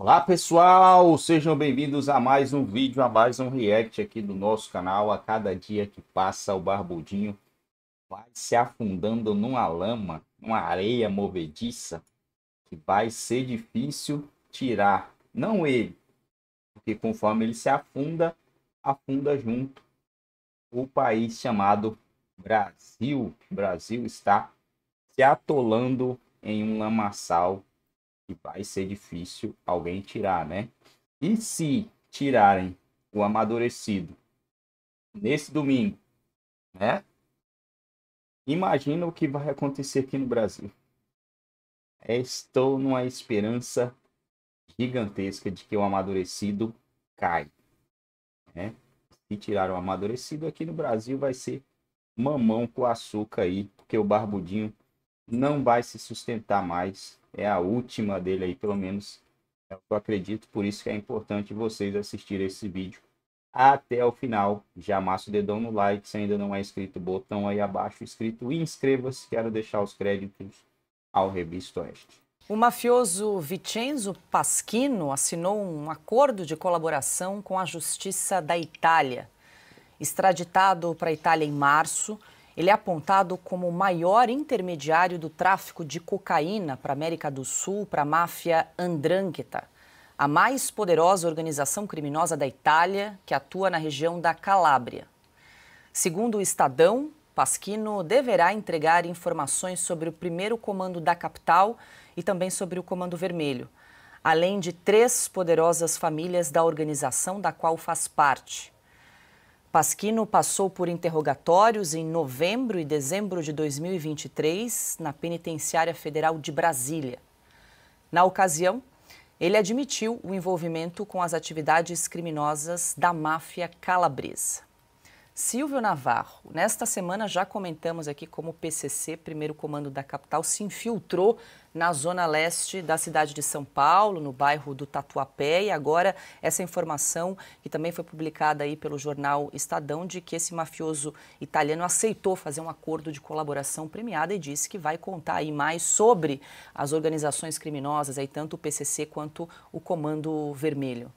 Olá pessoal, sejam bem-vindos a mais um vídeo, a mais um react aqui do nosso canal. A cada dia que passa, o Barbudinho vai se afundando numa lama, numa areia movediça, que vai ser difícil tirar. Não ele, porque conforme ele se afunda, afunda junto o país chamado Brasil. O Brasil está se atolando em um lamaçal que vai ser difícil alguém tirar, né? E se tirarem o amadurecido nesse domingo, né? Imagina o que vai acontecer aqui no Brasil. Estou numa esperança gigantesca de que o amadurecido cai. Né? Se tirar o amadurecido aqui no Brasil vai ser mamão com açúcar aí, porque o barbudinho não vai se sustentar mais. É a última dele aí, pelo menos é eu acredito. Por isso que é importante vocês assistirem esse vídeo até o final. Já amassa o dedão no like. Se ainda não é inscrito, botão aí abaixo escrito inscreva-se. Quero deixar os créditos ao Revista Oeste. O mafioso Vincenzo Pasquino assinou um acordo de colaboração com a Justiça da Itália. Extraditado para a Itália em março, ele é apontado como o maior intermediário do tráfico de cocaína para a América do Sul, para a máfia Andrangheta, a mais poderosa organização criminosa da Itália, que atua na região da Calábria. Segundo o Estadão, Pasquino deverá entregar informações sobre o primeiro comando da capital e também sobre o Comando Vermelho, além de três poderosas famílias da organização da qual faz parte. Pasquino passou por interrogatórios em novembro e dezembro de 2023 na Penitenciária Federal de Brasília. Na ocasião, ele admitiu o envolvimento com as atividades criminosas da máfia calabresa. Silvio Navarro, nesta semana já comentamos aqui como o PCC, primeiro comando da capital, se infiltrou na zona leste da cidade de São Paulo, no bairro do Tatuapé, e agora essa informação que também foi publicada aí pelo jornal Estadão de que esse mafioso italiano aceitou fazer um acordo de colaboração premiada e disse que vai contar aí mais sobre as organizações criminosas, aí tanto o PCC quanto o Comando Vermelho.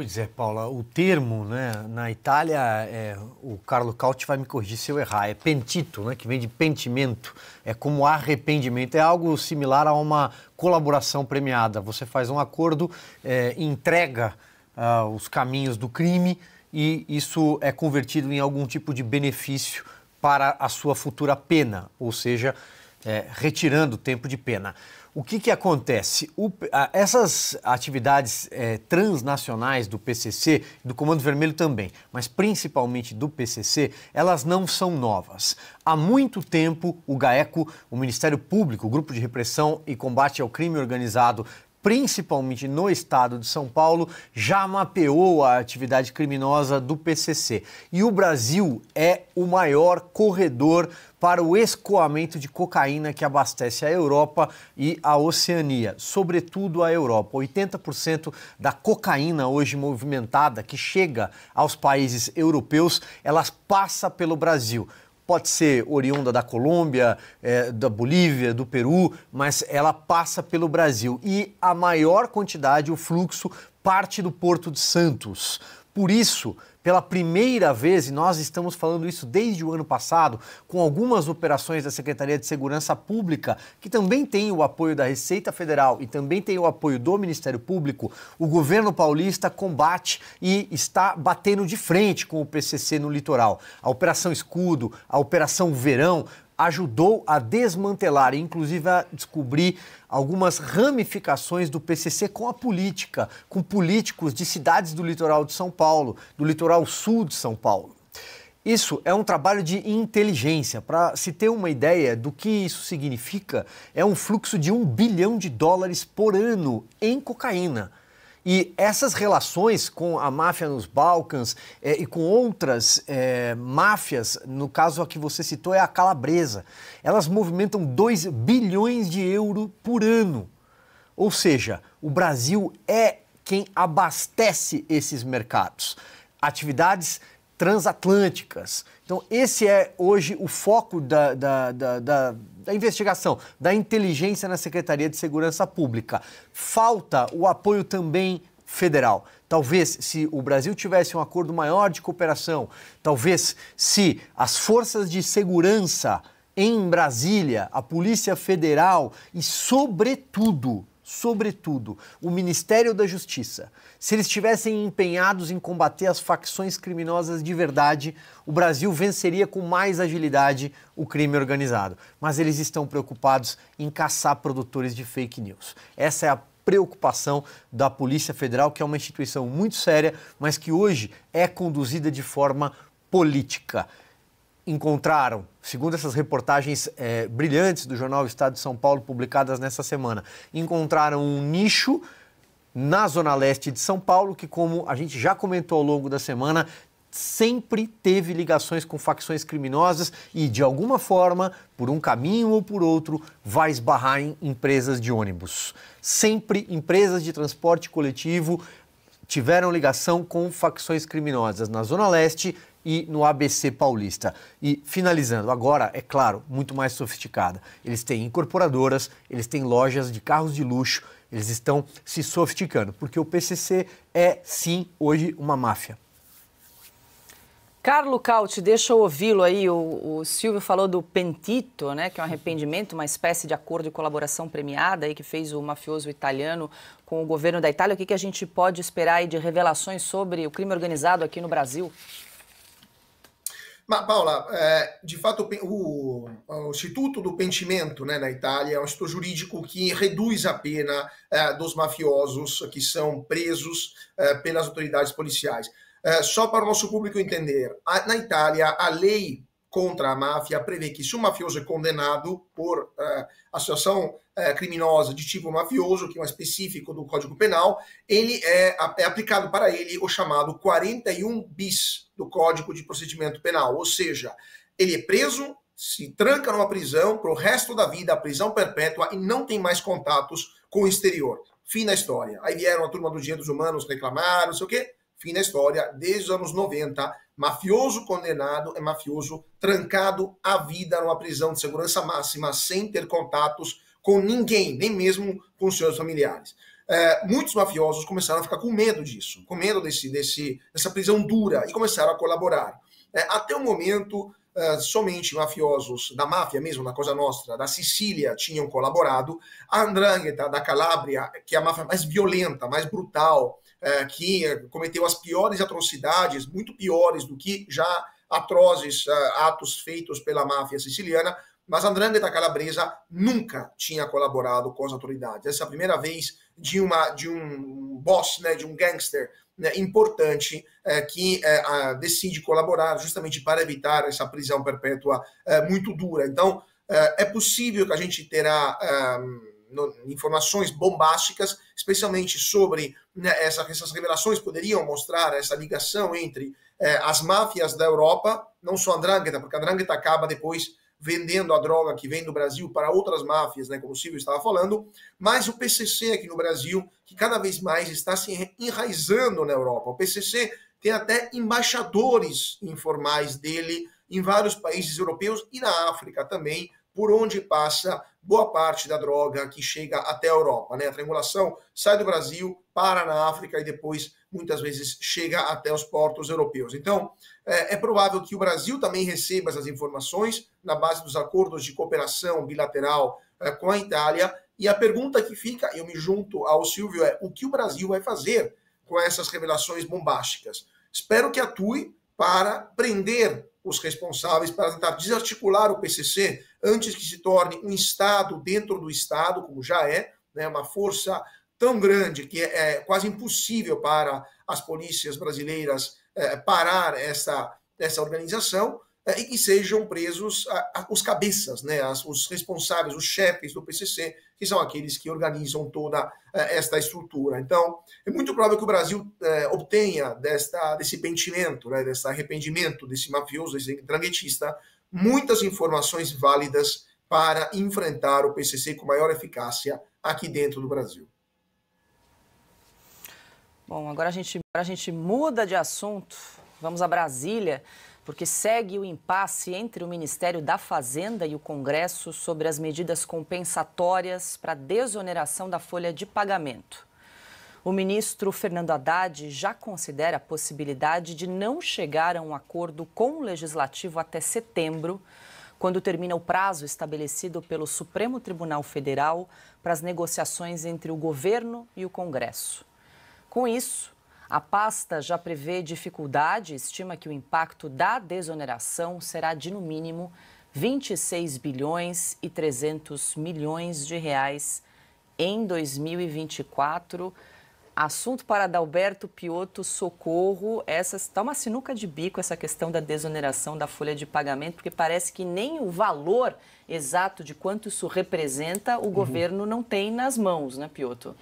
Pois é, Paula, o termo, né, na Itália, é, o Carlo Cauti vai me corrigir se eu errar, é pentito, né, que vem de pentimento, é como arrependimento, é algo similar a uma colaboração premiada. Você faz um acordo, é, entrega uh, os caminhos do crime e isso é convertido em algum tipo de benefício para a sua futura pena, ou seja, é, retirando o tempo de pena. O que, que acontece? O, a, essas atividades é, transnacionais do PCC, do Comando Vermelho também, mas principalmente do PCC, elas não são novas. Há muito tempo, o GAECO, o Ministério Público, o Grupo de Repressão e Combate ao Crime Organizado principalmente no estado de São Paulo, já mapeou a atividade criminosa do PCC. E o Brasil é o maior corredor para o escoamento de cocaína que abastece a Europa e a Oceania, sobretudo a Europa. 80% da cocaína hoje movimentada que chega aos países europeus, elas passa pelo Brasil pode ser oriunda da Colômbia, é, da Bolívia, do Peru, mas ela passa pelo Brasil. E a maior quantidade, o fluxo, parte do Porto de Santos. Por isso, pela primeira vez, e nós estamos falando isso desde o ano passado, com algumas operações da Secretaria de Segurança Pública, que também tem o apoio da Receita Federal e também tem o apoio do Ministério Público, o governo paulista combate e está batendo de frente com o PCC no litoral. A Operação Escudo, a Operação Verão, ajudou a desmantelar e, inclusive, a descobrir algumas ramificações do PCC com a política, com políticos de cidades do litoral de São Paulo, do litoral sul de São Paulo. Isso é um trabalho de inteligência. Para se ter uma ideia do que isso significa, é um fluxo de um bilhão de dólares por ano em cocaína. E essas relações com a máfia nos Balcãs é, e com outras é, máfias, no caso a que você citou é a calabresa, elas movimentam 2 bilhões de euro por ano. Ou seja, o Brasil é quem abastece esses mercados. Atividades transatlânticas. Então, esse é hoje o foco da, da, da, da da investigação, da inteligência na Secretaria de Segurança Pública. Falta o apoio também federal. Talvez se o Brasil tivesse um acordo maior de cooperação, talvez se as forças de segurança em Brasília, a Polícia Federal e, sobretudo, sobretudo, o Ministério da Justiça, se eles estivessem empenhados em combater as facções criminosas de verdade, o Brasil venceria com mais agilidade o crime organizado. Mas eles estão preocupados em caçar produtores de fake news. Essa é a preocupação da Polícia Federal, que é uma instituição muito séria, mas que hoje é conduzida de forma política encontraram, segundo essas reportagens é, brilhantes do jornal Estado de São Paulo, publicadas nessa semana, encontraram um nicho na zona leste de São Paulo que, como a gente já comentou ao longo da semana, sempre teve ligações com facções criminosas e, de alguma forma, por um caminho ou por outro, vai esbarrar em empresas de ônibus. Sempre empresas de transporte coletivo tiveram ligação com facções criminosas na Zona Leste e no ABC Paulista. E finalizando, agora, é claro, muito mais sofisticada. Eles têm incorporadoras, eles têm lojas de carros de luxo, eles estão se sofisticando, porque o PCC é sim hoje uma máfia. Carlo Cauti, deixa eu ouvi-lo aí. O, o, Silvio falou do pentito, né, que é um arrependimento, uma espécie de acordo de colaboração premiada aí que fez o mafioso italiano com o governo da Itália. O que, que a gente pode esperar aí de revelações sobre o crime organizado aqui no Brasil? Mas, Paula, é, eh, de fato, o, o, Instituto do Pentimento né, na Itália é um instituto jurídico que reduz a pena é, dos mafiosos que são presos é, pelas autoridades policiais. só para o nosso público entender, a, na Itália, a lei contra a máfia prevê que se um mafioso é condenado por associação é, criminosa de tipo mafioso, que é um específico do Código Penal, ele é, é aplicado para ele o chamado 41 bis do Código de Procedimento Penal, ou seja, ele é preso, se tranca numa prisão para o resto da vida, a prisão perpétua, e não tem mais contatos com o exterior. Fim da história. Aí vieram a turma do Dia dos Humanos reclamar, não sei o quê. Fim da história, desde os anos 90, mafioso condenado é mafioso trancado à vida numa prisão de segurança máxima, sem ter contatos com ninguém, nem mesmo com seus familiares. É, muitos mafiosos começaram a ficar com medo disso, com medo desse, desse, dessa prisão dura e começaram a colaborar. É, até o momento, é, somente mafiosos da máfia mesmo, da Cosa Nostra, da Sicília, tinham colaborado. A Andrangheta da Calábria, que é a máfia mais violenta, mais brutal, é, que cometeu as piores atrocidades, muito piores do que já atrozes é, atos feitos pela máfia siciliana, mas a Andrangheta Calabresa nunca tinha colaborado com as autoridades. Essa é a primeira vez de, uma, de um boss, né, de um gangster né, importante é, que é, a, decide colaborar justamente para evitar essa prisão perpétua é, muito dura. Então, é, é possível que a gente terá é, no, informações bombásticas, especialmente sobre né, essa, essas revelações poderiam mostrar essa ligação entre é, as máfias da Europa, não só a Andrangheta, porque a Andrangheta acaba depois vendendo a droga que vem do Brasil para outras máfias, né, como o Silvio estava falando, mas o PCC aqui no Brasil, que cada vez mais está se enraizando na Europa. O PCC tem até embaixadores informais dele em vários países europeus e na África também, por onde passa boa parte da droga que chega até a Europa. Né? A triangulação sai do Brasil, para na África e depois, muitas vezes, chega até os portos europeus. Então, é, é provável que o Brasil também receba essas informações na base dos acordos de cooperação bilateral é, com a Itália. E a pergunta que fica, eu me junto ao Silvio, é o que o Brasil vai fazer com essas revelações bombásticas? Espero que atue para prender os responsáveis para tentar desarticular o PCC antes que se torne um Estado dentro do Estado, como já é, né, uma força tão grande que é, é quase impossível para as polícias brasileiras é, parar essa, essa organização é, e que sejam presos os cabeças, né, os responsáveis, os chefes do PCC, que são aqueles que organizam toda é, esta estrutura. Então, é muito provável que o Brasil obtenha desta, desse pentimento, né, desse arrependimento desse mafioso, desse tranguetista, muitas informações válidas para enfrentar o PCC com maior eficácia aqui dentro do Brasil. Bom, agora a gente, a gente muda de assunto. Vamos a Brasília, porque segue o impasse entre o Ministério da Fazenda e o Congresso sobre as medidas compensatórias para desoneração da folha de pagamento. O ministro Fernando Haddad já considera a possibilidade de não chegar a um acordo com o legislativo até setembro, quando termina o prazo estabelecido pelo Supremo Tribunal Federal para as negociações entre o governo e o Congresso. Com isso, a pasta já prevê dificuldade estima que o impacto da desoneração será de, no mínimo, 26 bilhões e 300 milhões de reais em 2024. Assunto para Adalberto Piotto. Socorro. Essa está uma sinuca de bico essa questão da desoneração da folha de pagamento, porque parece que nem o valor exato de quanto isso representa o uhum. governo não tem nas mãos, né, Piotto?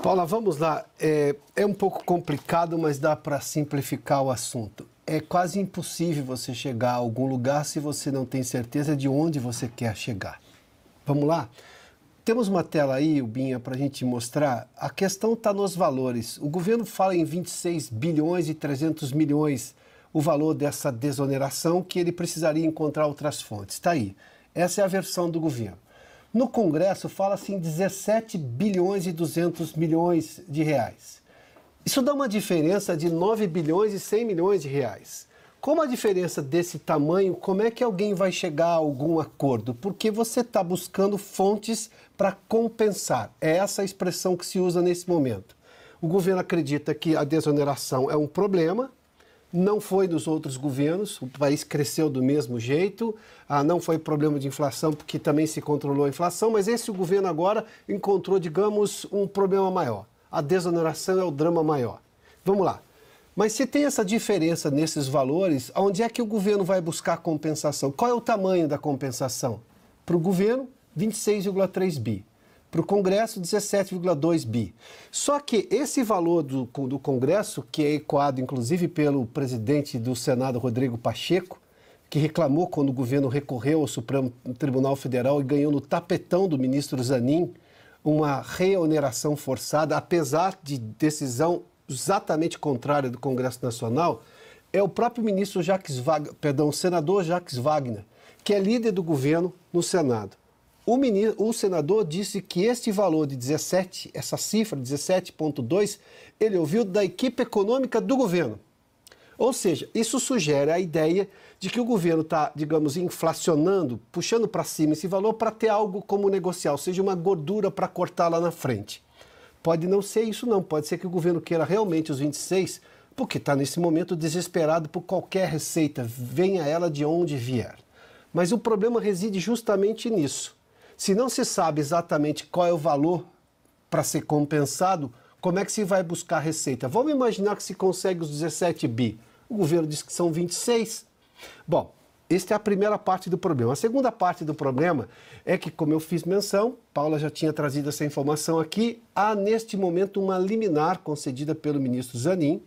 Paula, vamos lá. É, é um pouco complicado, mas dá para simplificar o assunto. É quase impossível você chegar a algum lugar se você não tem certeza de onde você quer chegar. Vamos lá? Temos uma tela aí, Binha, para a gente mostrar. A questão está nos valores. O governo fala em 26 bilhões e 300 milhões o valor dessa desoneração que ele precisaria encontrar outras fontes. Está aí. Essa é a versão do governo. No Congresso fala-se em 17 bilhões e 200 milhões de reais. Isso dá uma diferença de 9 bilhões e 100 milhões de reais. Como a diferença desse tamanho, como é que alguém vai chegar a algum acordo? Porque você está buscando fontes para compensar. É essa a expressão que se usa nesse momento. O governo acredita que a desoneração é um problema, não foi dos outros governos, o país cresceu do mesmo jeito, ah, não foi problema de inflação, porque também se controlou a inflação, mas esse governo agora encontrou, digamos, um problema maior. A desoneração é o drama maior. Vamos lá. Mas se tem essa diferença nesses valores, onde é que o governo vai buscar compensação? Qual é o tamanho da compensação? Para o governo, 26,3 bi para o Congresso 17,2 bi. Só que esse valor do, do Congresso, que é equado inclusive pelo presidente do Senado, Rodrigo Pacheco, que reclamou quando o governo recorreu ao Supremo Tribunal Federal e ganhou no tapetão do ministro Zanin uma reoneração forçada, apesar de decisão exatamente contrária do Congresso Nacional, é o próprio ministro Jacques Wagner, perdão, o senador Jacques Wagner, que é líder do governo no Senado. O, ministro, o senador disse que este valor de 17, essa cifra 17,2, ele ouviu da equipe econômica do governo. Ou seja, isso sugere a ideia de que o governo está, digamos, inflacionando, puxando para cima esse valor para ter algo como negociar, ou seja, uma gordura para cortar lá na frente. Pode não ser isso, não. Pode ser que o governo queira realmente os 26, porque está nesse momento desesperado por qualquer receita, venha ela de onde vier. Mas o problema reside justamente nisso. Se não se sabe exatamente qual é o valor para ser compensado, como é que se vai buscar receita? Vamos imaginar que se consegue os 17 bi. O governo diz que são 26. Bom, esta é a primeira parte do problema. A segunda parte do problema é que, como eu fiz menção, Paula já tinha trazido essa informação aqui, há neste momento uma liminar concedida pelo ministro Zanin,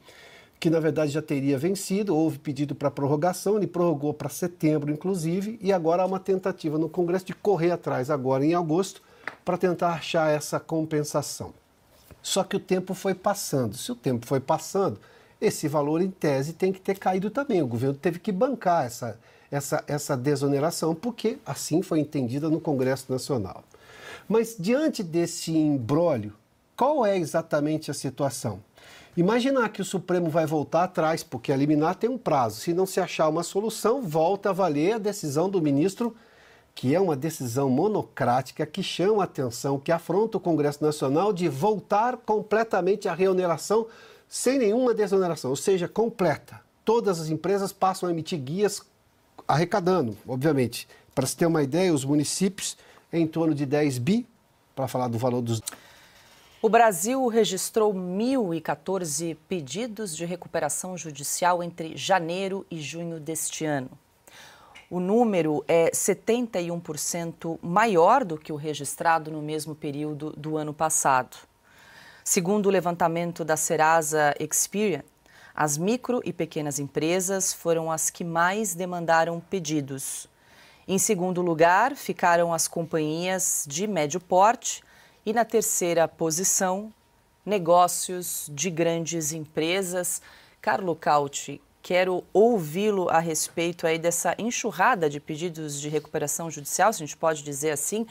que na verdade já teria vencido, houve pedido para prorrogação, ele prorrogou para setembro, inclusive, e agora há uma tentativa no Congresso de correr atrás, agora em agosto, para tentar achar essa compensação. Só que o tempo foi passando. Se o tempo foi passando, esse valor, em tese, tem que ter caído também. O governo teve que bancar essa, essa, essa desoneração, porque assim foi entendida no Congresso Nacional. Mas, diante desse imbróglio, qual é exatamente a situação? Imaginar que o Supremo vai voltar atrás, porque a liminar tem um prazo. Se não se achar uma solução, volta a valer a decisão do ministro, que é uma decisão monocrática que chama a atenção, que afronta o Congresso Nacional de voltar completamente à reoneração sem nenhuma desoneração, ou seja, completa. Todas as empresas passam a emitir guias arrecadando, obviamente. Para se ter uma ideia, os municípios em torno de 10 bi, para falar do valor dos o Brasil registrou 1.014 pedidos de recuperação judicial entre janeiro e junho deste ano. O número é 71% maior do que o registrado no mesmo período do ano passado. Segundo o levantamento da Serasa Experian, as micro e pequenas empresas foram as que mais demandaram pedidos. Em segundo lugar, ficaram as companhias de médio porte e na terceira posição, negócios de grandes empresas. Carlo Cauti, quero ouvi-lo a respeito aí dessa enxurrada de pedidos de recuperação judicial, se a gente pode dizer assim.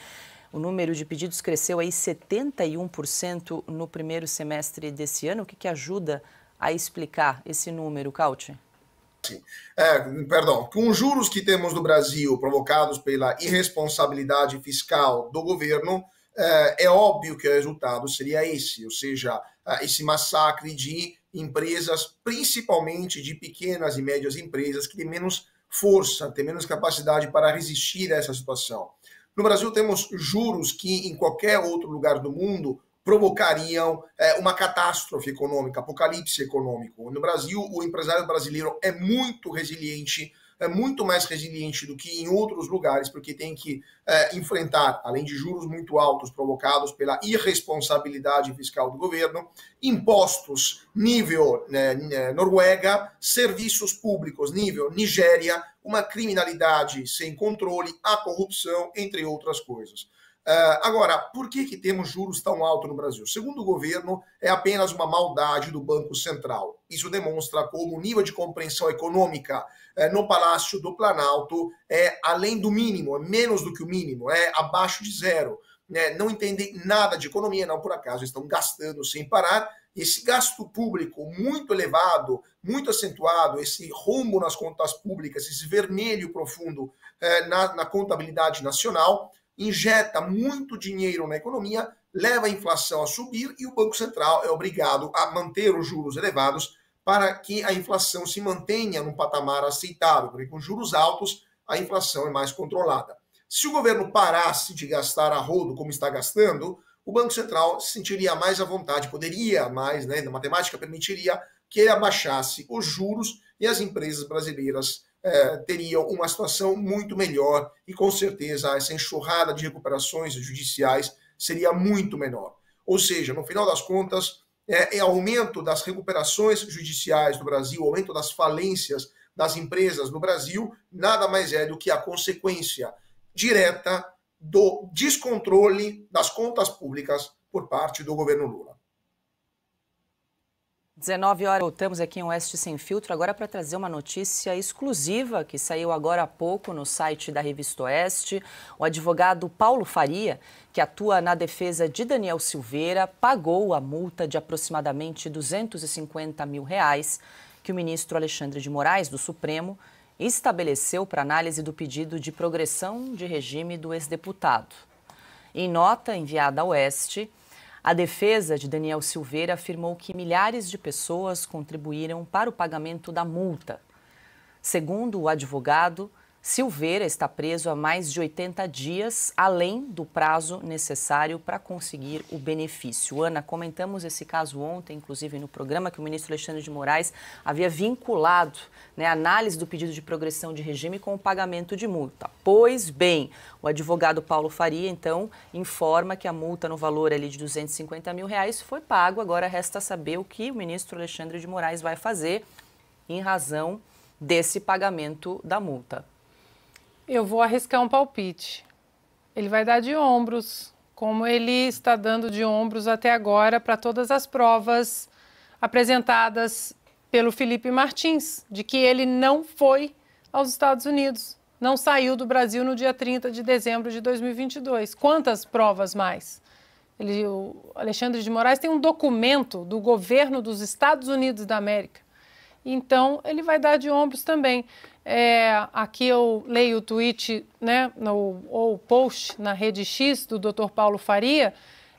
O número de pedidos cresceu aí 71% no primeiro semestre desse ano. O que, que ajuda a explicar esse número, Cauti? É, perdão, com os juros que temos no Brasil provocados pela irresponsabilidade fiscal do governo, é, é óbvio que o resultado seria esse, ou seja, esse massacre de empresas, principalmente de pequenas e médias empresas, que têm menos força, têm menos capacidade para resistir a essa situação. No Brasil, temos juros que, em qualquer outro lugar do mundo, provocariam é, uma catástrofe econômica, apocalipse econômico. No Brasil, o empresário brasileiro é muito resiliente é muito mais resiliente do que em outros lugares, porque tem que é, enfrentar, além de juros muito altos provocados pela irresponsabilidade fiscal do governo, impostos nível né, né Noruega, serviços públicos nível Nigéria, uma criminalidade sem controle, a corrupção, entre outras coisas. Eh, agora, por que, que temos juros tão altos no Brasil? Segundo o governo, é apenas uma maldade do Banco Central. Isso demonstra como o nível de compreensão econômica eh, no Palácio do Planalto é além do mínimo, é menos do que o mínimo, é abaixo de zero. Né? Não entendem nada de economia, não por acaso estão gastando sem parar. Esse gasto público muito elevado, muito acentuado, esse rombo nas contas públicas, esse vermelho profundo eh, na, na contabilidade nacional, injeta muito dinheiro na economia, leva a inflação a subir e o Banco Central é obrigado a manter os juros elevados para que a inflação se mantenha num patamar aceitável, porque com juros altos a inflação é mais controlada. Se o governo parasse de gastar a rodo como está gastando, o Banco Central se sentiria mais à vontade, poderia mais, né, na matemática permitiria que ele abaixasse os juros e as empresas brasileiras é, teriam uma situação muito melhor e, com certeza, essa enxurrada de recuperações judiciais seria muito menor. Ou seja, no final das contas, é, é aumento das recuperações judiciais no Brasil, aumento das falências das empresas no Brasil, nada mais é do que a consequência direta do descontrole das contas públicas por parte do governo Lula. 19 horas, voltamos aqui em Oeste Sem Filtro agora para trazer uma notícia exclusiva que saiu agora há pouco no site da revista Oeste. O advogado Paulo Faria, que atua na defesa de Daniel Silveira, pagou a multa de aproximadamente 250 mil reais que o ministro Alexandre de Moraes, do Supremo, estabeleceu para análise do pedido de progressão de regime do ex-deputado. Em nota enviada ao Oeste, a defesa de Daniel Silveira afirmou que milhares de pessoas contribuíram para o pagamento da multa. Segundo o advogado, Silveira está preso há mais de 80 dias, além do prazo necessário para conseguir o benefício. Ana, comentamos esse caso ontem, inclusive no programa, que o ministro Alexandre de Moraes havia vinculado né, a análise do pedido de progressão de regime com o pagamento de multa. Pois bem, o advogado Paulo Faria, então, informa que a multa no valor ali de 250 mil reais foi pago. Agora resta saber o que o ministro Alexandre de Moraes vai fazer em razão desse pagamento da multa. Eu vou arriscar um palpite. Ele vai dar de ombros, como ele está dando de ombros até agora para todas as provas apresentadas pelo Felipe Martins, de que ele não foi aos Estados Unidos, não saiu do Brasil no dia 30 de dezembro de 2022. Quantas provas mais? Ele, o Alexandre de Moraes tem um documento do governo dos Estados Unidos da América. Então, ele vai dar de ombros também. É, aqui eu leio o tweet né, no, ou o post na rede X do Dr. Paulo Faria,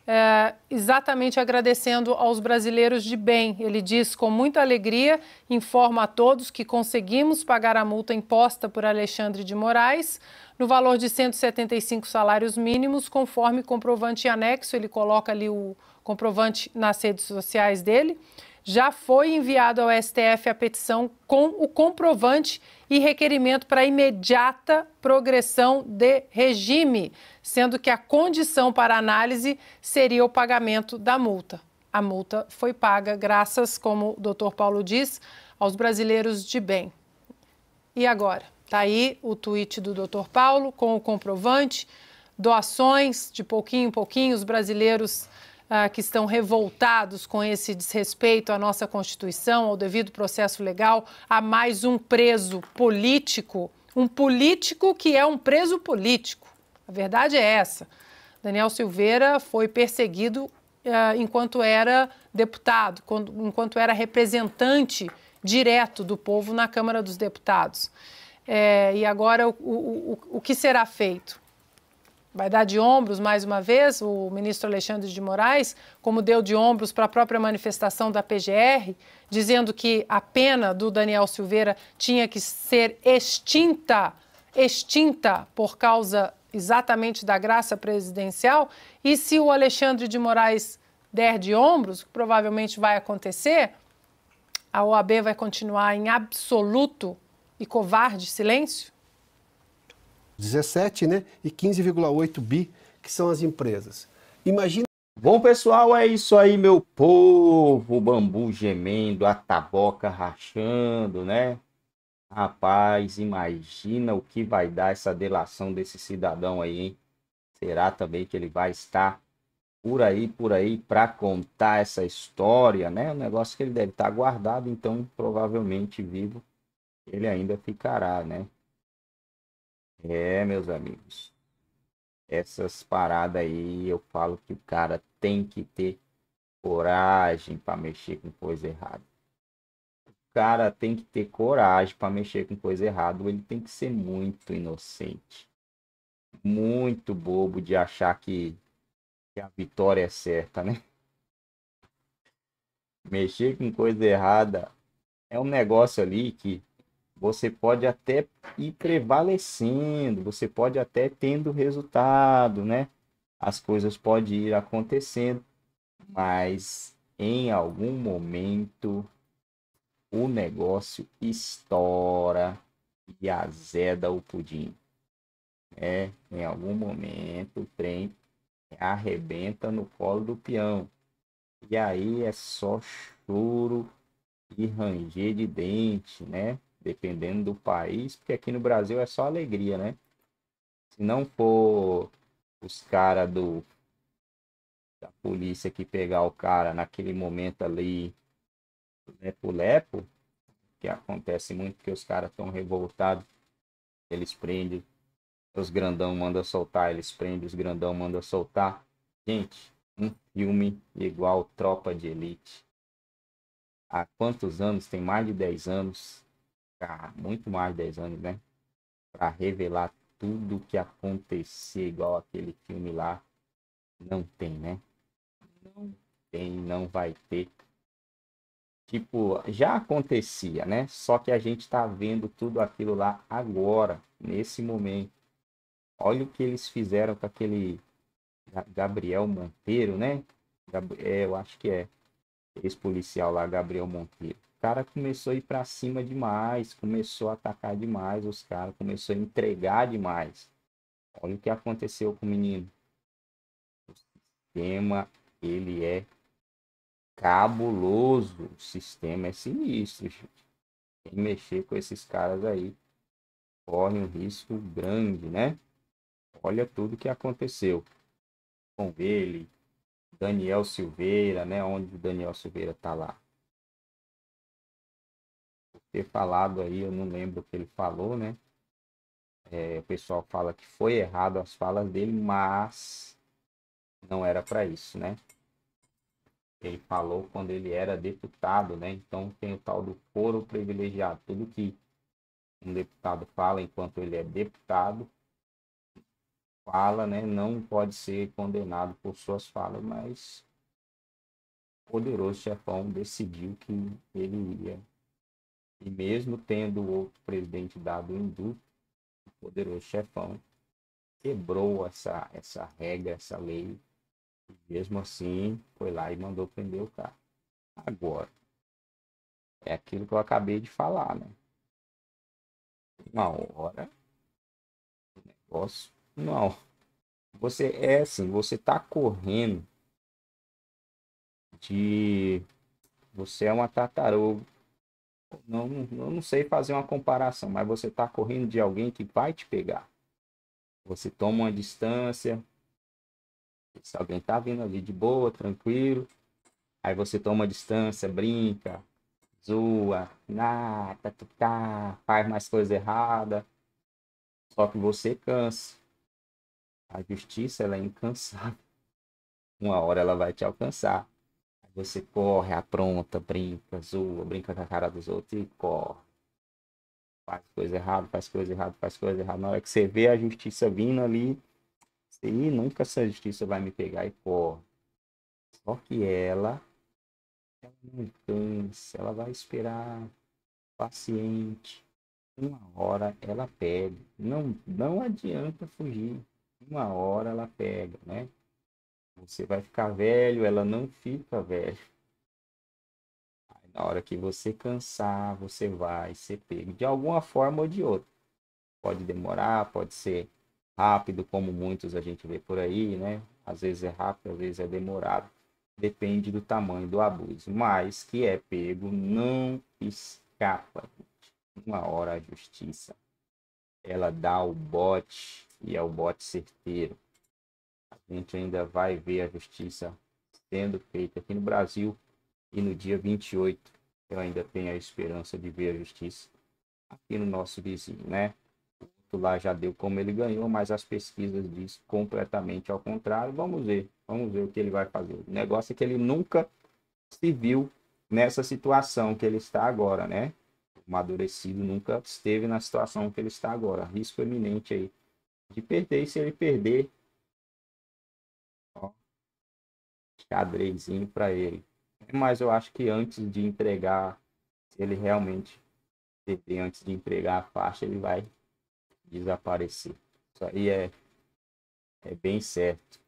é, exatamente agradecendo aos brasileiros de bem. Ele diz com muita alegria, informa a todos que conseguimos pagar a multa imposta por Alexandre de Moraes no valor de 175 salários mínimos, conforme comprovante anexo. Ele coloca ali o comprovante nas redes sociais dele já foi enviado ao STF a petição com o comprovante e requerimento para imediata progressão de regime, sendo que a condição para análise seria o pagamento da multa. A multa foi paga graças, como o doutor Paulo diz, aos brasileiros de bem. E agora? Está aí o tweet do doutor Paulo com o comprovante, doações de pouquinho em pouquinho, os brasileiros ah, que estão revoltados com esse desrespeito à nossa Constituição, ao devido processo legal, a mais um preso político, um político que é um preso político. A verdade é essa. Daniel Silveira foi perseguido ah, enquanto era deputado, quando, enquanto era representante direto do povo na Câmara dos Deputados. É, e agora o, o, o, o que será feito? vai dar de ombros mais uma vez o ministro Alexandre de Moraes, como deu de ombros para a própria manifestação da PGR, dizendo que a pena do Daniel Silveira tinha que ser extinta, extinta por causa exatamente da graça presidencial, e se o Alexandre de Moraes der de ombros, que provavelmente vai acontecer, a OAB vai continuar em absoluto e covarde silêncio? 17, né? E 15,8 bi, que são as empresas. Imagina. Bom, pessoal, é isso aí, meu povo. O bambu gemendo, a taboca rachando, né? Rapaz, imagina o que vai dar essa delação desse cidadão aí, hein? Será também que ele vai estar por aí, por aí, para contar essa história, né? Um negócio que ele deve estar guardado, então provavelmente vivo ele ainda ficará, né? É, meus amigos. Essas paradas aí, eu falo que o cara tem que ter coragem para mexer com coisa errada. O cara tem que ter coragem para mexer com coisa errada. Ele tem que ser muito inocente. Muito bobo de achar que, que a vitória é certa, né? Mexer com coisa errada é um negócio ali que você pode até ir prevalecendo, você pode até tendo resultado, né? As coisas podem ir acontecendo, mas em algum momento o negócio estoura e azeda o pudim. É, em algum momento o trem arrebenta no colo do peão. E aí é só choro e ranger de dente, né? dependendo do país, porque aqui no Brasil é só alegria, né? Se não for os caras do da polícia que pegar o cara naquele momento ali, lepo-lepo, que acontece muito que os caras estão revoltados, eles prendem, os grandão manda soltar, eles prendem, os grandão manda soltar. Gente, um filme igual Tropa de Elite. Há quantos anos? Tem mais de 10 anos ficar muito mais de 10 anos, né? Para revelar tudo o que acontecer, igual aquele filme lá. Não tem, né? Não tem, não vai ter. Tipo, já acontecia, né? Só que a gente está vendo tudo aquilo lá agora, nesse momento. Olha o que eles fizeram com aquele Gabriel Monteiro, né? É, eu acho que é esse policial lá, Gabriel Monteiro cara começou a ir para cima demais, começou a atacar demais os caras, começou a entregar demais. Olha o que aconteceu com o menino. O sistema, ele é cabuloso. O sistema é sinistro, gente. Quem mexer com esses caras aí corre um risco grande, né? Olha tudo que aconteceu com ele, Daniel Silveira, né? Onde o Daniel Silveira tá lá ter falado aí, eu não lembro o que ele falou, né? É, o pessoal fala que foi errado as falas dele, mas não era para isso, né? Ele falou quando ele era deputado, né? Então tem o tal do foro privilegiado. Tudo que um deputado fala enquanto ele é deputado, fala, né? Não pode ser condenado por suas falas, mas o poderoso chefão decidiu que ele ia e mesmo tendo o outro presidente dado Hindu o poderoso chefão quebrou essa, essa regra, essa lei. E mesmo assim, foi lá e mandou prender o cara. Agora, é aquilo que eu acabei de falar, né? Uma hora, o negócio, não. Você é assim, você tá correndo de. Você é uma tartaruga não, não sei fazer uma comparação, mas você está correndo de alguém que vai te pegar. Você toma uma distância. Se alguém está vindo ali de boa, tranquilo. Aí você toma distância, brinca, zoa, nada, tá, faz mais coisa errada. Só que você cansa. A justiça ela é incansável. Uma hora ela vai te alcançar. Você corre, apronta, brinca, zoa, brinca com a cara dos outros e corre. Faz coisa errada, faz coisa errada, faz coisa errada. Na hora que você vê a justiça vindo ali, você, nunca essa justiça vai me pegar e corre. Só que ela, ela não cansa, ela vai esperar paciente. Uma hora ela pega. Não, não adianta fugir. Uma hora ela pega, né? Você vai ficar velho, ela não fica velho. Aí, na hora que você cansar, você vai ser pego de alguma forma ou de outra. Pode demorar, pode ser rápido, como muitos a gente vê por aí, né? Às vezes é rápido, às vezes é demorado. Depende do tamanho do abuso. Mas que é pego, não escapa. Uma hora a justiça. Ela dá o bote e é o bote certeiro. A gente ainda vai ver a justiça sendo feita aqui no Brasil e no dia 28 eu ainda tenho a esperança de ver a justiça aqui no nosso vizinho, né? O lá já deu como ele ganhou, mas as pesquisas diz completamente ao contrário. Vamos ver, vamos ver o que ele vai fazer. O negócio é que ele nunca se viu nessa situação que ele está agora, né? Madurecido amadurecido nunca esteve na situação que ele está agora. Risco iminente aí de perder. E se ele perder, xadrezinho para ele. Mas eu acho que antes de entregar, se ele realmente antes de entregar a faixa, ele vai desaparecer. Isso aí é, é bem certo.